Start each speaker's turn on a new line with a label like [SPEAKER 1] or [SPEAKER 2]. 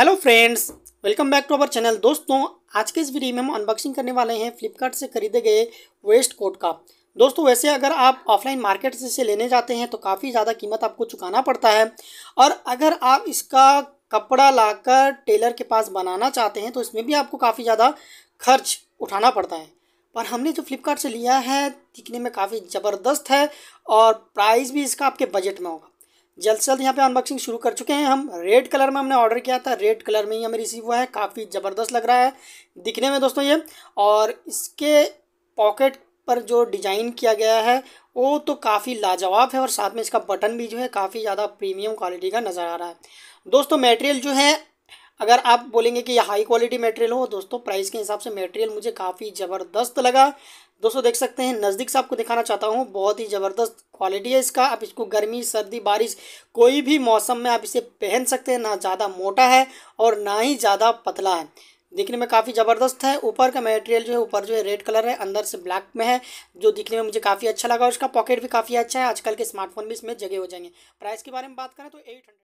[SPEAKER 1] hello friends welcome back to our channel दोस्तों आज के इस वीडियो में हम अनबॉक्सिंग करने वाले हैं फ्लिपकार्ट से खरीदे गए वेस्ट कोट का दोस्तों वैसे अगर आप ऑफलाइन मार्केट से इसे लेने जाते हैं तो काफ़ी ज़्यादा कीमत आपको चुकाना पड़ता है और अगर आप इसका कपड़ा लाकर टेलर के पास बनाना चाहते हैं तो इसमें भी आपको काफ़ी ज़्यादा खर्च उठाना पड़ता है पर हमने जो फ्लिपकार्ट से लिया है दिखने में काफ़ी ज़बरदस्त है और प्राइस भी इसका आपके बजट में होगा जल्द से जल्द यहाँ पे अनबॉक्सिंग शुरू कर चुके हैं हम रेड कलर में हमने ऑर्डर किया था रेड कलर में ही हमें रिसीव हुआ है काफ़ी ज़बरदस्त लग रहा है दिखने में दोस्तों ये और इसके पॉकेट पर जो डिज़ाइन किया गया है वो तो काफ़ी लाजवाब है और साथ में इसका बटन भी जो है काफ़ी ज़्यादा प्रीमियम क्वालिटी का नज़र आ रहा है दोस्तों मेटेरियल जो है अगर आप बोलेंगे कि ये हाई क्वालिटी मटेरियल हो दोस्तों प्राइस के हिसाब से मटेरियल मुझे काफ़ी ज़बरदस्त लगा दोस्तों देख सकते हैं नज़दीक से आपको दिखाना चाहता हूँ बहुत ही ज़बरदस्त क्वालिटी है इसका आप इसको गर्मी सर्दी बारिश कोई भी मौसम में आप इसे पहन सकते हैं ना ज़्यादा मोटा है और ना ही ज़्यादा पतला है दिखने में काफ़ी ज़बरदस्त है ऊपर का मटेरियल जो है ऊपर जो है रेड कलर है अंदर से ब्लैक में है जो दिखने में मुझे काफ़ी अच्छा लगा उसका पॉकेट भी काफ़ी अच्छा है आजकल के स्मार्टफोन भी इसमें जगह हो जाएंगे प्राइस के बारे में बात करें तो एट